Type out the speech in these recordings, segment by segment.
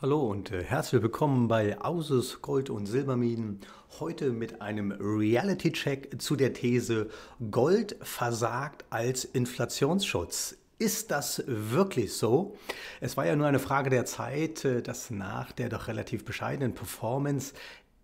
Hallo und äh, herzlich willkommen bei Auses Gold und Silberminen. Heute mit einem Reality-Check zu der These Gold versagt als Inflationsschutz. Ist das wirklich so? Es war ja nur eine Frage der Zeit, äh, dass nach der doch relativ bescheidenen Performance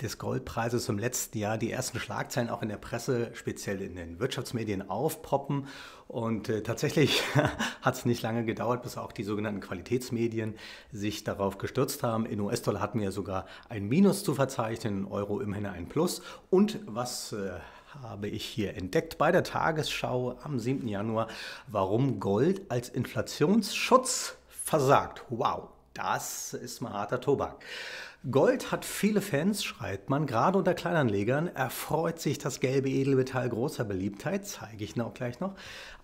des Goldpreises im letzten Jahr die ersten Schlagzeilen auch in der Presse, speziell in den Wirtschaftsmedien aufpoppen. Und äh, tatsächlich hat es nicht lange gedauert, bis auch die sogenannten Qualitätsmedien sich darauf gestürzt haben. In US-Dollar hatten wir sogar ein Minus zu verzeichnen, in Euro immerhin ein Plus. Und was äh, habe ich hier entdeckt bei der Tagesschau am 7. Januar, warum Gold als Inflationsschutz versagt. Wow, das ist mal harter Tobak. Gold hat viele Fans, schreibt man. Gerade unter Kleinanlegern erfreut sich das gelbe Edelmetall großer Beliebtheit, zeige ich auch gleich noch,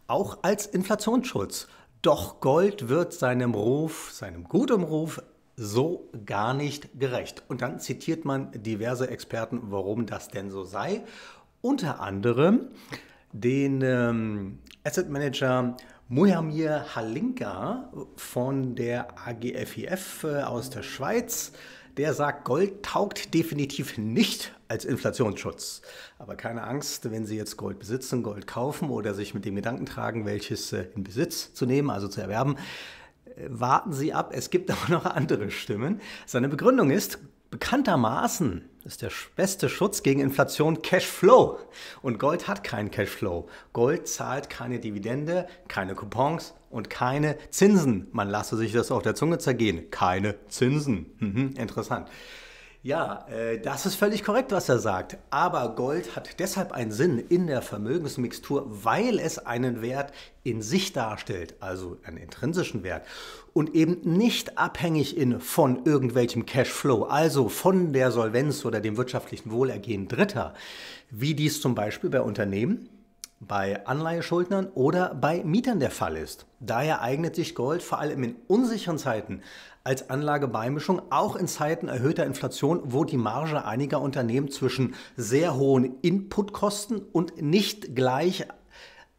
auch als Inflationsschutz. Doch Gold wird seinem Ruf, seinem guten Ruf, so gar nicht gerecht. Und dann zitiert man diverse Experten, warum das denn so sei. Unter anderem den ähm, Asset Manager Muhamir Halinka von der AGFIF äh, aus der Schweiz der sagt, Gold taugt definitiv nicht als Inflationsschutz. Aber keine Angst, wenn Sie jetzt Gold besitzen, Gold kaufen oder sich mit dem Gedanken tragen, welches äh, in Besitz zu nehmen, also zu erwerben, äh, warten Sie ab, es gibt aber noch andere Stimmen. Seine Begründung ist, bekanntermaßen ist der beste Schutz gegen Inflation Cashflow. Und Gold hat keinen Cashflow. Gold zahlt keine Dividende, keine Coupons und keine Zinsen. Man lasse sich das auf der Zunge zergehen. Keine Zinsen. Mhm, interessant. Ja, äh, das ist völlig korrekt, was er sagt. Aber Gold hat deshalb einen Sinn in der Vermögensmixtur, weil es einen Wert in sich darstellt, also einen intrinsischen Wert und eben nicht abhängig in von irgendwelchem Cashflow, also von der Solvenz oder dem wirtschaftlichen Wohlergehen Dritter, wie dies zum Beispiel bei Unternehmen bei Anleiheschuldnern oder bei Mietern der Fall ist. Daher eignet sich Gold vor allem in unsicheren Zeiten als Anlagebeimischung, auch in Zeiten erhöhter Inflation, wo die Marge einiger Unternehmen zwischen sehr hohen Inputkosten und nicht gleich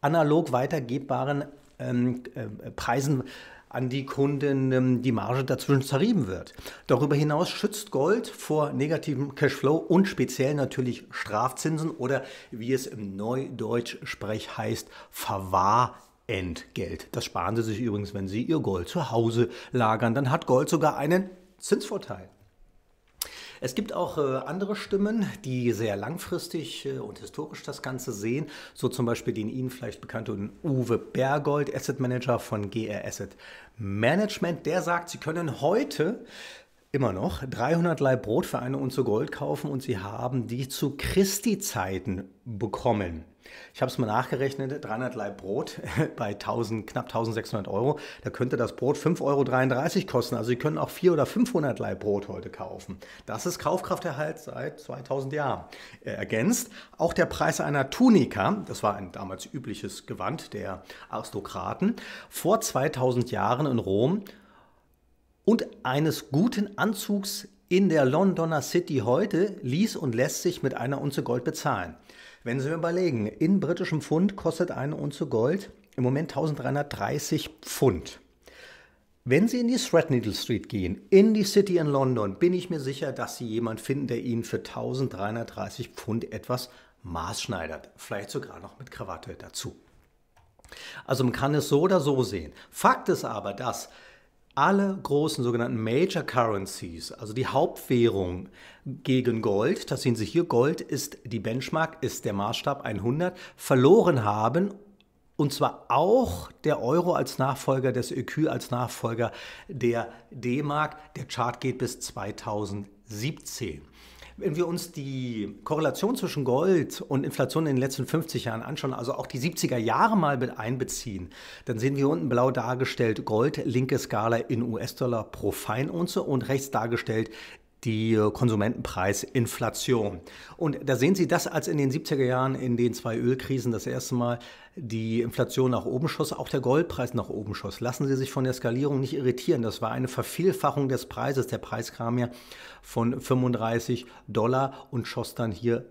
analog weitergebbaren ähm, äh, Preisen an die Kunden ähm, die Marge dazwischen zerrieben wird. Darüber hinaus schützt Gold vor negativem Cashflow und speziell natürlich Strafzinsen oder wie es im Neudeutsch-Sprech heißt, Verwahr. Entgelt. Das sparen Sie sich übrigens, wenn Sie Ihr Gold zu Hause lagern. Dann hat Gold sogar einen Zinsvorteil. Es gibt auch äh, andere Stimmen, die sehr langfristig äh, und historisch das Ganze sehen, so zum Beispiel den Ihnen vielleicht bekannten Uwe Bergold, Asset Manager von GR Asset Management. Der sagt, Sie können heute immer noch 300 Leib Brot für eine Unze Gold kaufen und sie haben die zu Christi-Zeiten bekommen. Ich habe es mal nachgerechnet, 300 Leib Brot bei 1000, knapp 1600 Euro, da könnte das Brot 5,33 Euro kosten. Also Sie können auch 400 oder 500 Leib Brot heute kaufen. Das ist Kaufkrafterhalt seit 2000 Jahren. Äh, ergänzt auch der Preis einer Tunika, das war ein damals übliches Gewand der Aristokraten, vor 2000 Jahren in Rom und eines guten Anzugs in der Londoner City heute ließ und lässt sich mit einer Unze Gold bezahlen. Wenn Sie überlegen, in britischem Pfund kostet eine Unze Gold im Moment 1330 Pfund. Wenn Sie in die Threadneedle Street gehen, in die City in London, bin ich mir sicher, dass Sie jemanden finden, der Ihnen für 1330 Pfund etwas maßschneidert. Vielleicht sogar noch mit Krawatte dazu. Also man kann es so oder so sehen. Fakt ist aber, dass alle großen sogenannten Major Currencies, also die Hauptwährung gegen Gold, das sehen Sie hier, Gold ist die Benchmark, ist der Maßstab 100, verloren haben und zwar auch der Euro als Nachfolger des EQ, als Nachfolger der D-Mark. Der Chart geht bis 2017. Wenn wir uns die Korrelation zwischen Gold und Inflation in den letzten 50 Jahren anschauen, also auch die 70er Jahre mal mit einbeziehen, dann sehen wir unten blau dargestellt Gold, linke Skala in US-Dollar pro Feinunze und rechts dargestellt die äh, Konsumentenpreisinflation. Und da sehen Sie das, als in den 70er Jahren in den zwei Ölkrisen das erste Mal die Inflation nach oben schoss, auch der Goldpreis nach oben schoss. Lassen Sie sich von der Skalierung nicht irritieren. Das war eine Vervielfachung des Preises. Der Preis kam ja von 35 Dollar und schoss dann hier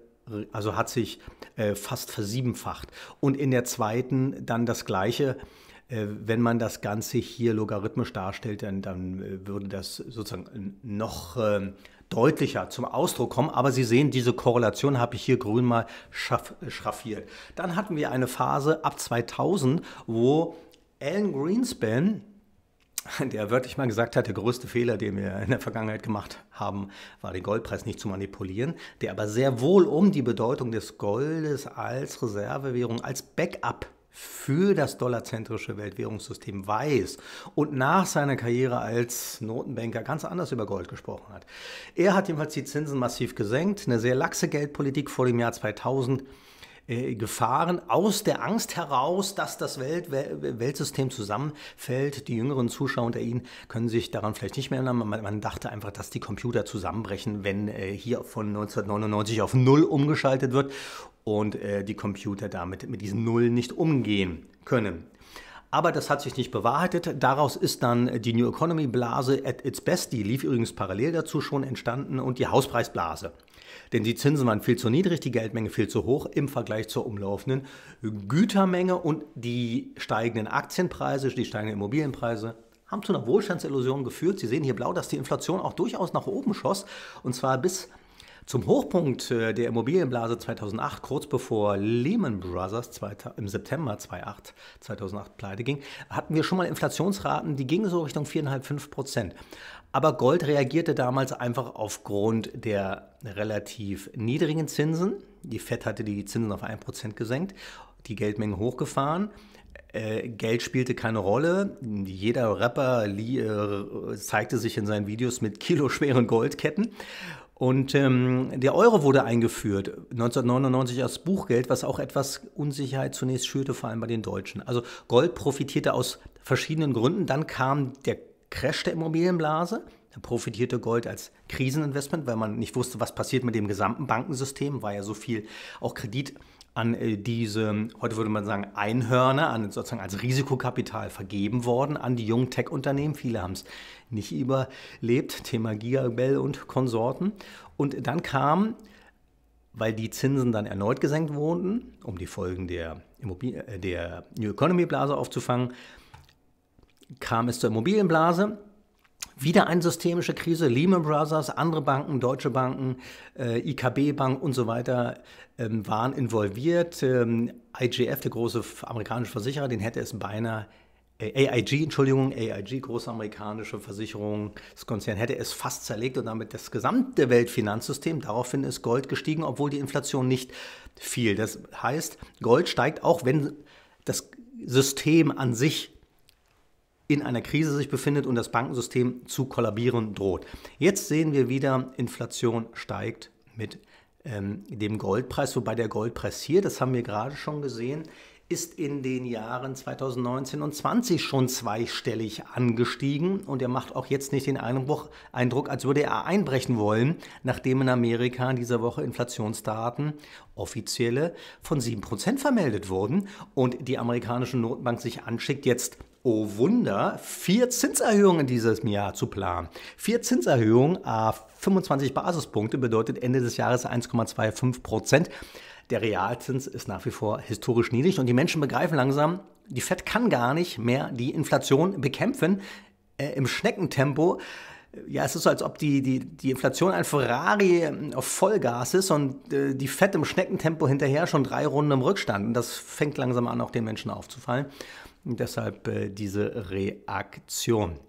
also hat sich äh, fast versiebenfacht. Und in der zweiten dann das gleiche äh, wenn man das Ganze hier logarithmisch darstellt, dann, dann äh, würde das sozusagen äh, noch ähm, deutlicher zum Ausdruck kommen. Aber Sie sehen, diese Korrelation habe ich hier grün mal schraffiert. Dann hatten wir eine Phase ab 2000, wo Alan Greenspan der wörtlich mal gesagt hat, der größte Fehler, den wir in der Vergangenheit gemacht haben, war den Goldpreis nicht zu manipulieren, der aber sehr wohl um die Bedeutung des Goldes als Reservewährung, als Backup für das dollarzentrische Weltwährungssystem weiß und nach seiner Karriere als Notenbanker ganz anders über Gold gesprochen hat. Er hat jedenfalls die Zinsen massiv gesenkt, eine sehr laxe Geldpolitik vor dem Jahr 2000 äh, Gefahren aus der Angst heraus, dass das Welt, Weltsystem zusammenfällt. Die jüngeren Zuschauer unter Ihnen können sich daran vielleicht nicht mehr erinnern. Man, man dachte einfach, dass die Computer zusammenbrechen, wenn äh, hier von 1999 auf Null umgeschaltet wird und äh, die Computer damit mit diesen Nullen nicht umgehen können. Aber das hat sich nicht bewahrheitet. Daraus ist dann die New Economy Blase at its best, die lief übrigens parallel dazu schon entstanden, und die Hauspreisblase. Denn die Zinsen waren viel zu niedrig, die Geldmenge viel zu hoch im Vergleich zur umlaufenden Gütermenge und die steigenden Aktienpreise, die steigenden Immobilienpreise haben zu einer Wohlstandsillusion geführt. Sie sehen hier blau, dass die Inflation auch durchaus nach oben schoss und zwar bis zum Hochpunkt äh, der Immobilienblase 2008, kurz bevor Lehman Brothers im September 2008, 2008 pleite ging, hatten wir schon mal Inflationsraten, die gingen so Richtung 4,5-5 Prozent. Aber Gold reagierte damals einfach aufgrund der relativ niedrigen Zinsen. Die FED hatte die Zinsen auf 1 Prozent gesenkt, die Geldmengen hochgefahren. Äh, Geld spielte keine Rolle. Jeder Rapper äh, zeigte sich in seinen Videos mit kiloschweren Goldketten. Und ähm, der Euro wurde eingeführt, 1999 als Buchgeld, was auch etwas Unsicherheit zunächst schürte, vor allem bei den Deutschen. Also Gold profitierte aus verschiedenen Gründen. Dann kam der Crash der Immobilienblase. Da profitierte Gold als Kriseninvestment, weil man nicht wusste, was passiert mit dem gesamten Bankensystem, war ja so viel auch Kredit an äh, diese, heute würde man sagen, Einhörner, an, sozusagen als Risikokapital vergeben worden an die jungen Tech-Unternehmen. Viele haben es nicht überlebt, Thema Gigabell und Konsorten. Und dann kam, weil die Zinsen dann erneut gesenkt wurden, um die Folgen der, Immobil äh, der New Economy Blase aufzufangen, kam es zur Immobilienblase wieder eine systemische Krise, Lehman Brothers, andere Banken, deutsche Banken, äh, IKB Bank und so weiter ähm, waren involviert. Ähm, IGF, der große amerikanische Versicherer, den hätte es beinahe, äh, AIG, Entschuldigung, AIG, große amerikanische Versicherungskonzern, hätte es fast zerlegt und damit das gesamte Weltfinanzsystem. Daraufhin ist Gold gestiegen, obwohl die Inflation nicht fiel. Das heißt, Gold steigt auch, wenn das System an sich in einer Krise sich befindet und das Bankensystem zu kollabieren droht. Jetzt sehen wir wieder, Inflation steigt mit ähm, dem Goldpreis, wobei der Goldpreis hier, das haben wir gerade schon gesehen, ist in den Jahren 2019 und 20 schon zweistellig angestiegen und er macht auch jetzt nicht den Einbruch, Eindruck, als würde er einbrechen wollen, nachdem in Amerika in dieser Woche Inflationsdaten offizielle von 7% vermeldet wurden und die amerikanische Notenbank sich anschickt, jetzt oh Wunder, vier Zinserhöhungen dieses Jahr zu planen. Vier Zinserhöhungen, a 25 Basispunkte, bedeutet Ende des Jahres 1,25 Prozent. Der Realzins ist nach wie vor historisch niedrig und die Menschen begreifen langsam, die Fed kann gar nicht mehr die Inflation bekämpfen äh, im Schneckentempo. Ja, es ist so, als ob die, die, die Inflation ein Ferrari äh, auf Vollgas ist und äh, die Fett im Schneckentempo hinterher schon drei Runden im Rückstand. Und das fängt langsam an, auch den Menschen aufzufallen. Deshalb äh, diese Reaktion.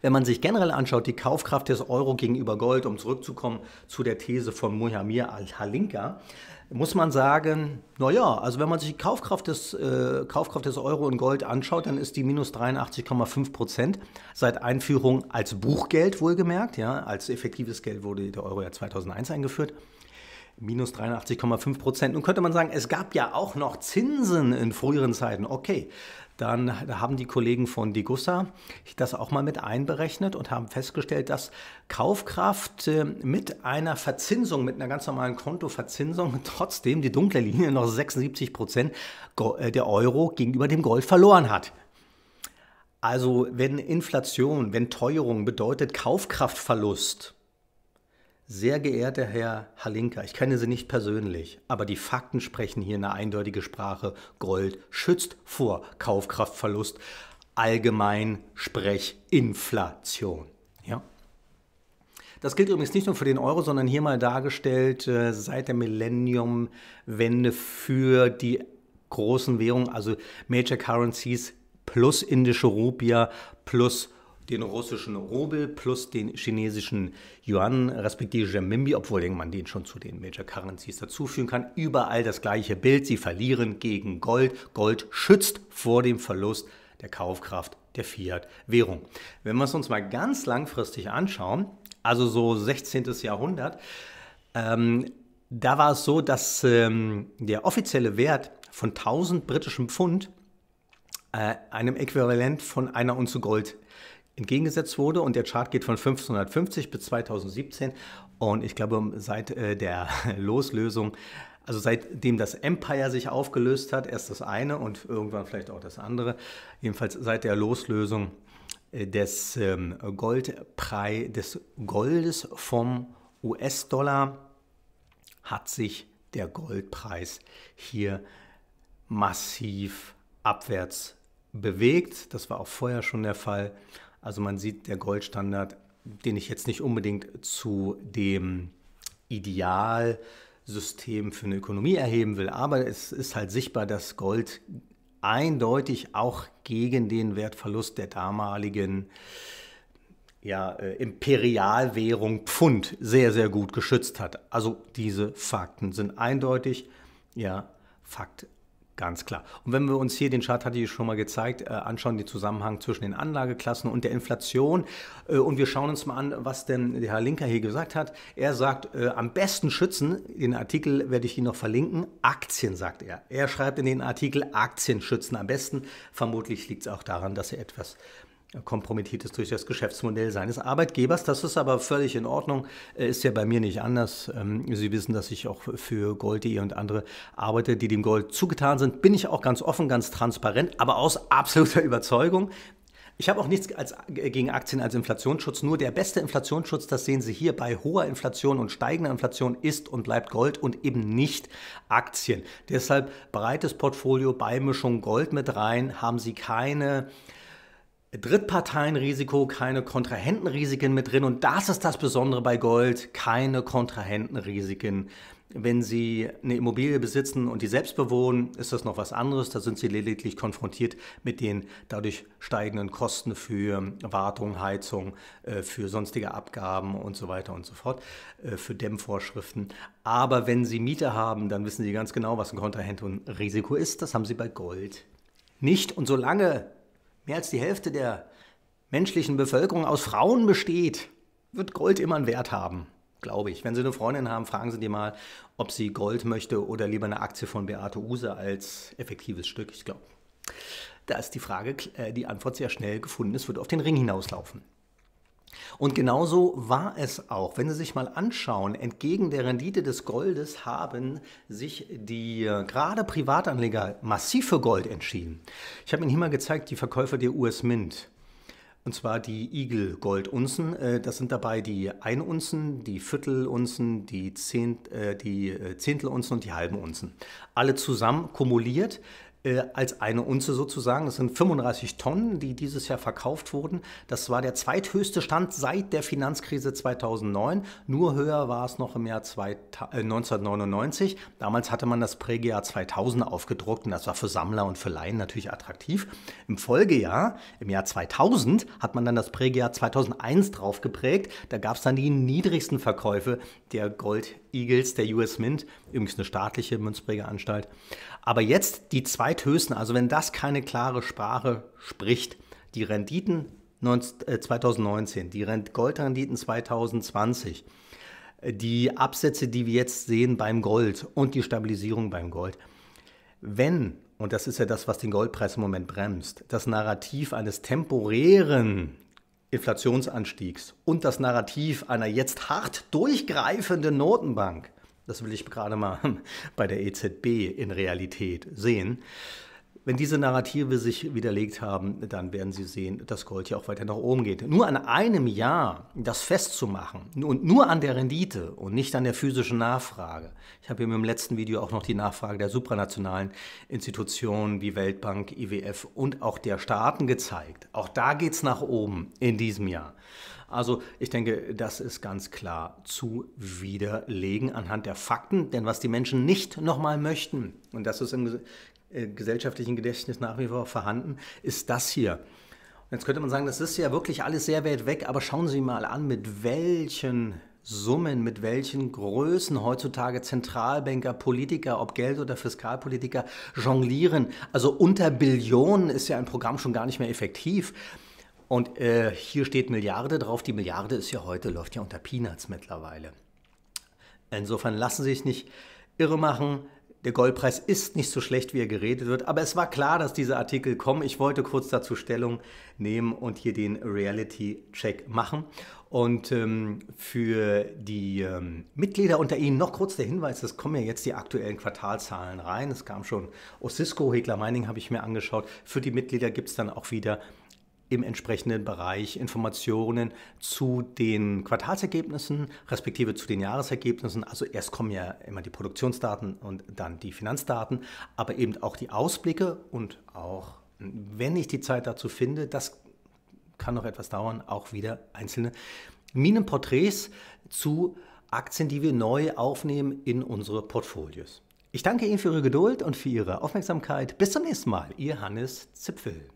Wenn man sich generell anschaut, die Kaufkraft des Euro gegenüber Gold, um zurückzukommen zu der These von Muhammir Al-Halinka, muss man sagen, naja, also wenn man sich die Kaufkraft des, äh, Kaufkraft des Euro in Gold anschaut, dann ist die minus 83,5 Prozent seit Einführung als Buchgeld wohlgemerkt, ja, als effektives Geld wurde der Euro ja 2001 eingeführt, minus 83,5 Prozent. Nun könnte man sagen, es gab ja auch noch Zinsen in früheren Zeiten. Okay, dann haben die Kollegen von Digussa das auch mal mit einberechnet und haben festgestellt, dass Kaufkraft äh, mit einer Verzinsung, mit einer ganz normalen Kontoverzinsung, trotzdem die dunkle Linie noch 76 Prozent äh, der Euro gegenüber dem Gold verloren hat. Also wenn Inflation, wenn Teuerung bedeutet Kaufkraftverlust, sehr geehrter Herr Halinka, ich kenne Sie nicht persönlich, aber die Fakten sprechen hier eine eindeutige Sprache. Gold schützt vor Kaufkraftverlust, allgemein sprech Inflation. Ja? Das gilt übrigens nicht nur für den Euro, sondern hier mal dargestellt äh, seit der Millenniumwende für die großen Währungen, also Major Currencies plus indische Rupia plus den russischen Rubel plus den chinesischen Yuan, respektive Renminbi, obwohl man den schon zu den Major Currencies dazufügen kann. Überall das gleiche Bild. Sie verlieren gegen Gold. Gold schützt vor dem Verlust der Kaufkraft der Fiat-Währung. Wenn wir es uns mal ganz langfristig anschauen, also so 16. Jahrhundert, ähm, da war es so, dass ähm, der offizielle Wert von 1000 britischen Pfund äh, einem Äquivalent von einer Unze Gold entgegengesetzt wurde und der Chart geht von 1550 bis 2017 und ich glaube seit äh, der Loslösung, also seitdem das Empire sich aufgelöst hat, erst das eine und irgendwann vielleicht auch das andere, jedenfalls seit der Loslösung äh, des ähm, des Goldes vom US-Dollar hat sich der Goldpreis hier massiv abwärts bewegt. Das war auch vorher schon der Fall. Also man sieht, der Goldstandard, den ich jetzt nicht unbedingt zu dem Idealsystem für eine Ökonomie erheben will, aber es ist halt sichtbar, dass Gold eindeutig auch gegen den Wertverlust der damaligen ja, äh, Imperialwährung Pfund sehr, sehr gut geschützt hat. Also diese Fakten sind eindeutig, ja, Fakt Ganz klar. Und wenn wir uns hier den Chart, hatte ich schon mal gezeigt, äh, anschauen, den Zusammenhang zwischen den Anlageklassen und der Inflation. Äh, und wir schauen uns mal an, was denn der Herr Linker hier gesagt hat. Er sagt, äh, am besten schützen, den Artikel werde ich Ihnen noch verlinken, Aktien, sagt er. Er schreibt in den Artikel Aktien schützen am besten. Vermutlich liegt es auch daran, dass er etwas kompromittiert ist durch das Geschäftsmodell seines Arbeitgebers. Das ist aber völlig in Ordnung, äh, ist ja bei mir nicht anders. Ähm, Sie wissen, dass ich auch für Gold.de und andere arbeite, die dem Gold zugetan sind. Bin ich auch ganz offen, ganz transparent, aber aus absoluter Überzeugung. Ich habe auch nichts als, äh, gegen Aktien als Inflationsschutz. Nur der beste Inflationsschutz, das sehen Sie hier, bei hoher Inflation und steigender Inflation ist und bleibt Gold und eben nicht Aktien. Deshalb breites Portfolio, Beimischung Gold mit rein, haben Sie keine Drittparteienrisiko, keine Kontrahentenrisiken mit drin. Und das ist das Besondere bei Gold, keine Kontrahentenrisiken. Wenn Sie eine Immobilie besitzen und die selbst bewohnen, ist das noch was anderes. Da sind Sie lediglich konfrontiert mit den dadurch steigenden Kosten für Wartung, Heizung, äh, für sonstige Abgaben und so weiter und so fort, äh, für Dämmvorschriften. Aber wenn Sie Mieter haben, dann wissen Sie ganz genau, was ein Kontrahentenrisiko ist. Das haben Sie bei Gold nicht. Und solange mehr als die Hälfte der menschlichen Bevölkerung aus Frauen besteht, wird Gold immer einen Wert haben, glaube ich. Wenn Sie eine Freundin haben, fragen Sie die mal, ob sie Gold möchte oder lieber eine Aktie von Beate Use als effektives Stück. Ich glaube, da ist die Frage, äh, die Antwort sehr schnell gefunden. Es wird auf den Ring hinauslaufen. Und genauso war es auch. Wenn Sie sich mal anschauen, entgegen der Rendite des Goldes haben sich die äh, gerade Privatanleger massiv für Gold entschieden. Ich habe Ihnen hier mal gezeigt, die Verkäufer der US Mint. Und zwar die Igel Goldunzen. Äh, das sind dabei die Einunzen, die Viertelunzen, die, Zehnt, äh, die Zehntelunzen und die halben Unzen. Alle zusammen kumuliert äh, als eine Unze sozusagen. Das sind 35 Tonnen, die dieses Jahr verkauft wurden. Das war der zweithöchste Stand seit der Finanzkrise 2009. Nur höher war es noch im Jahr 1999. Äh, Damals hatte man das Prägejahr 2000 aufgedruckt und das war für Sammler und für Laien natürlich attraktiv. Im Folgejahr, im Jahr 2000, hat man dann das Prägejahr 2001 drauf geprägt. Da gab es dann die niedrigsten Verkäufe der Gold Eagles, der US Mint, übrigens eine staatliche Münzprägeanstalt. Aber jetzt die zweithöchsten, also wenn das keine klare Sprache spricht, die Renditen 2019, äh, die Goldrenditen 2020, die Absätze, die wir jetzt sehen beim Gold und die Stabilisierung beim Gold. Wenn, und das ist ja das, was den Goldpreis im Moment bremst, das Narrativ eines temporären Inflationsanstiegs und das Narrativ einer jetzt hart durchgreifenden Notenbank das will ich gerade mal bei der EZB in Realität sehen. Wenn diese Narrative sich widerlegt haben, dann werden Sie sehen, dass Gold ja auch weiter nach oben geht. Nur an einem Jahr das festzumachen und nur an der Rendite und nicht an der physischen Nachfrage. Ich habe hier im letzten Video auch noch die Nachfrage der supranationalen Institutionen wie Weltbank, IWF und auch der Staaten gezeigt. Auch da geht es nach oben in diesem Jahr. Also ich denke, das ist ganz klar zu widerlegen anhand der Fakten, denn was die Menschen nicht nochmal möchten, und das ist im äh, gesellschaftlichen Gedächtnis nach wie vor vorhanden, ist das hier. Jetzt könnte man sagen, das ist ja wirklich alles sehr weit weg, aber schauen Sie mal an, mit welchen Summen, mit welchen Größen heutzutage Zentralbanker, Politiker, ob Geld- oder Fiskalpolitiker jonglieren. Also unter Billionen ist ja ein Programm schon gar nicht mehr effektiv. Und äh, hier steht Milliarde drauf. Die Milliarde ist ja heute, läuft ja unter Peanuts mittlerweile. Insofern lassen Sie sich nicht irre machen der Goldpreis ist nicht so schlecht, wie er geredet wird, aber es war klar, dass diese Artikel kommen. Ich wollte kurz dazu Stellung nehmen und hier den Reality-Check machen. Und ähm, für die ähm, Mitglieder unter Ihnen noch kurz der Hinweis, es kommen ja jetzt die aktuellen Quartalzahlen rein. Es kam schon Osisco, Hegler Mining habe ich mir angeschaut. Für die Mitglieder gibt es dann auch wieder im entsprechenden Bereich Informationen zu den Quartalsergebnissen, respektive zu den Jahresergebnissen. Also erst kommen ja immer die Produktionsdaten und dann die Finanzdaten, aber eben auch die Ausblicke und auch, wenn ich die Zeit dazu finde, das kann noch etwas dauern, auch wieder einzelne Minenporträts zu Aktien, die wir neu aufnehmen in unsere Portfolios. Ich danke Ihnen für Ihre Geduld und für Ihre Aufmerksamkeit. Bis zum nächsten Mal, Ihr Hannes Zipfel.